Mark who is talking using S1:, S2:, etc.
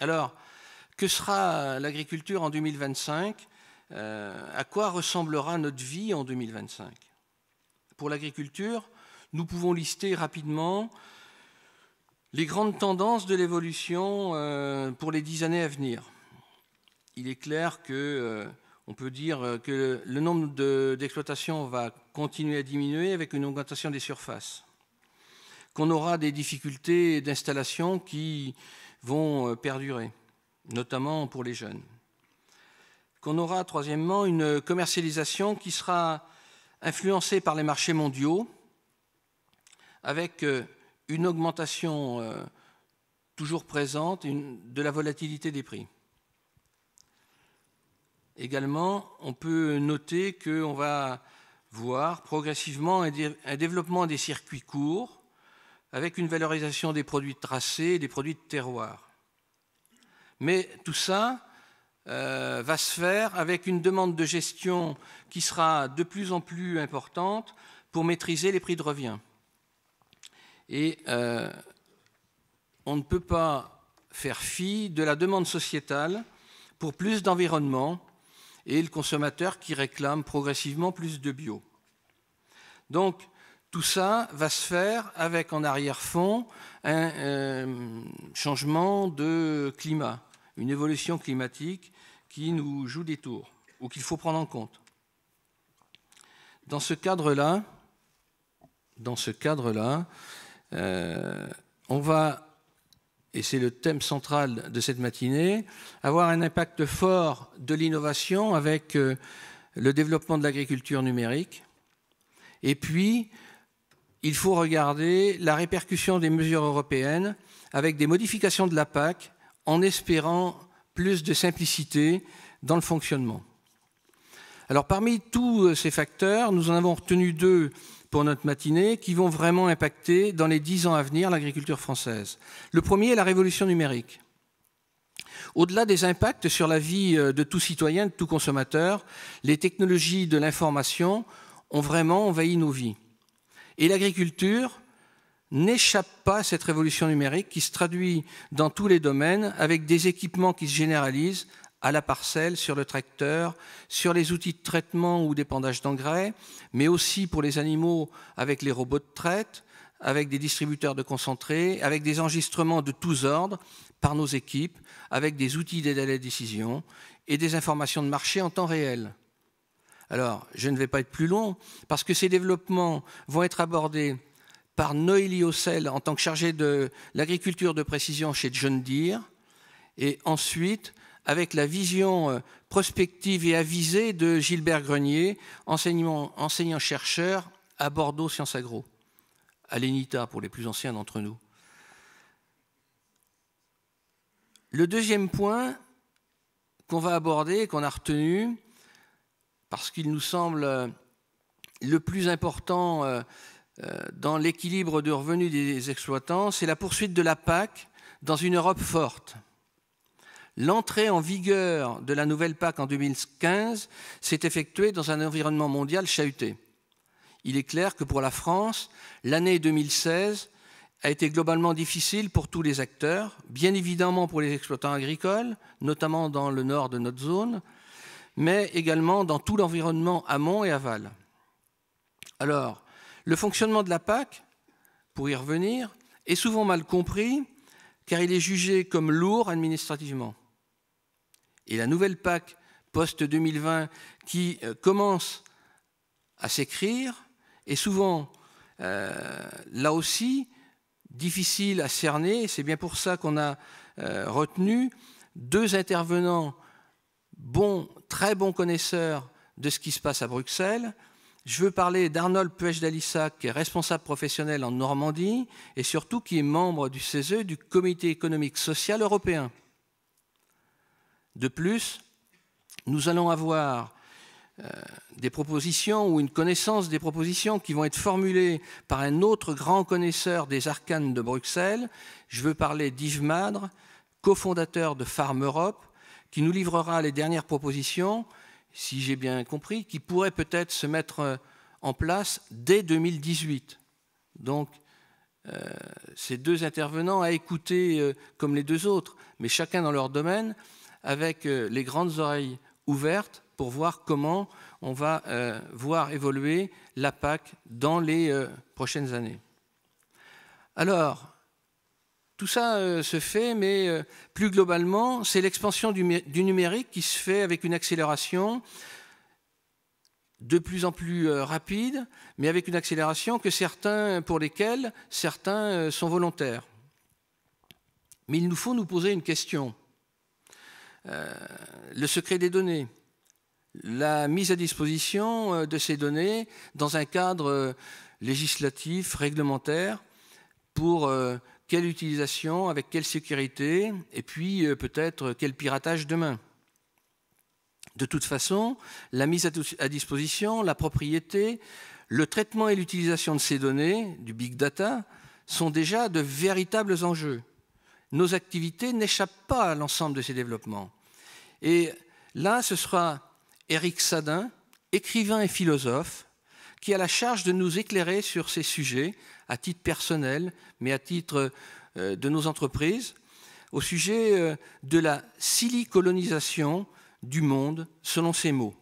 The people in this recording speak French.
S1: Alors, que sera l'agriculture en 2025 euh, À quoi ressemblera notre vie en 2025 Pour l'agriculture, nous pouvons lister rapidement les grandes tendances de l'évolution euh, pour les dix années à venir. Il est clair que euh, on peut dire que le nombre d'exploitations va continuer à diminuer avec une augmentation des surfaces, qu'on aura des difficultés d'installation qui vont euh, perdurer, notamment pour les jeunes. Qu'on aura, troisièmement, une commercialisation qui sera influencée par les marchés mondiaux, avec euh, une augmentation euh, toujours présente de la volatilité des prix. Également, on peut noter qu'on va voir progressivement un développement des circuits courts avec une valorisation des produits tracés des produits de terroir. Mais tout ça euh, va se faire avec une demande de gestion qui sera de plus en plus importante pour maîtriser les prix de revient. Et euh, on ne peut pas faire fi de la demande sociétale pour plus d'environnement et le consommateur qui réclame progressivement plus de bio. Donc, tout ça va se faire avec en arrière-fond un euh, changement de climat, une évolution climatique qui nous joue des tours ou qu'il faut prendre en compte. Dans ce cadre-là, dans ce cadre-là, euh, on va, et c'est le thème central de cette matinée, avoir un impact fort de l'innovation avec euh, le développement de l'agriculture numérique, et puis il faut regarder la répercussion des mesures européennes avec des modifications de la PAC en espérant plus de simplicité dans le fonctionnement. Alors parmi tous euh, ces facteurs, nous en avons retenu deux pour notre matinée qui vont vraiment impacter dans les dix ans à venir l'agriculture française. Le premier est la révolution numérique. Au-delà des impacts sur la vie euh, de tout citoyen, de tout consommateur, les technologies de l'information ont vraiment envahi nos vies. Et l'agriculture n'échappe pas à cette révolution numérique qui se traduit dans tous les domaines avec des équipements qui se généralisent à la parcelle, sur le tracteur, sur les outils de traitement ou d'épandage d'engrais, mais aussi pour les animaux avec les robots de traite, avec des distributeurs de concentrés, avec des enregistrements de tous ordres par nos équipes, avec des outils d'aide à la décision et des informations de marché en temps réel. Alors, je ne vais pas être plus long, parce que ces développements vont être abordés par Noélie Ossel en tant que chargée de l'agriculture de précision chez John Deere, et ensuite avec la vision euh, prospective et avisée de Gilbert Grenier, enseignant-chercheur à Bordeaux Sciences Agro, à l'ENITA pour les plus anciens d'entre nous. Le deuxième point qu'on va aborder, qu'on a retenu, parce qu'il nous semble euh, le plus important euh, euh, dans l'équilibre de revenus des exploitants, c'est la poursuite de la PAC dans une Europe forte. L'entrée en vigueur de la nouvelle PAC en 2015 s'est effectuée dans un environnement mondial chahuté. Il est clair que pour la France, l'année 2016 a été globalement difficile pour tous les acteurs, bien évidemment pour les exploitants agricoles, notamment dans le nord de notre zone, mais également dans tout l'environnement amont et aval. Alors, le fonctionnement de la PAC, pour y revenir, est souvent mal compris car il est jugé comme lourd administrativement. Et la nouvelle PAC post-2020 qui euh, commence à s'écrire est souvent, euh, là aussi, difficile à cerner. C'est bien pour ça qu'on a euh, retenu deux intervenants bon, très bon connaisseur de ce qui se passe à Bruxelles. Je veux parler d'Arnold Puech d'Alissac, qui est responsable professionnel en Normandie et surtout qui est membre du CESE, du Comité économique social européen. De plus, nous allons avoir euh, des propositions ou une connaissance des propositions qui vont être formulées par un autre grand connaisseur des arcanes de Bruxelles. Je veux parler d'Yves Madre, cofondateur de Farm Europe, qui nous livrera les dernières propositions, si j'ai bien compris, qui pourraient peut-être se mettre euh, en place dès 2018. Donc, euh, ces deux intervenants à écouter euh, comme les deux autres, mais chacun dans leur domaine, avec les grandes oreilles ouvertes pour voir comment on va voir évoluer la PAC dans les prochaines années. Alors, tout ça euh, se fait, mais euh, plus globalement, c'est l'expansion du, numérique qui se fait avec une accélération de plus en plus euh, rapide, mais avec une accélération que certains, pour lesquels certains sont volontaires. Mais il nous faut nous poser une question. le secret des données, la mise à disposition de ces données dans un cadre législatif, réglementaire, pour quelle utilisation, avec quelle sécurité, et puis euh, peut-être quel piratage demain. De toute façon, la mise à disposition, la propriété, le traitement et l'utilisation de ces données, du big data, sont déjà de véritables enjeux. Nos activités n'échappent pas à l'ensemble de ces développements. Et là, ce sera Eric Sadin, écrivain et philosophe, qui a la charge de nous éclairer sur ces sujets, à titre personnel, mais à titre euh, de nos entreprises, au sujet euh, de la silicolonisation du monde, selon ces mots.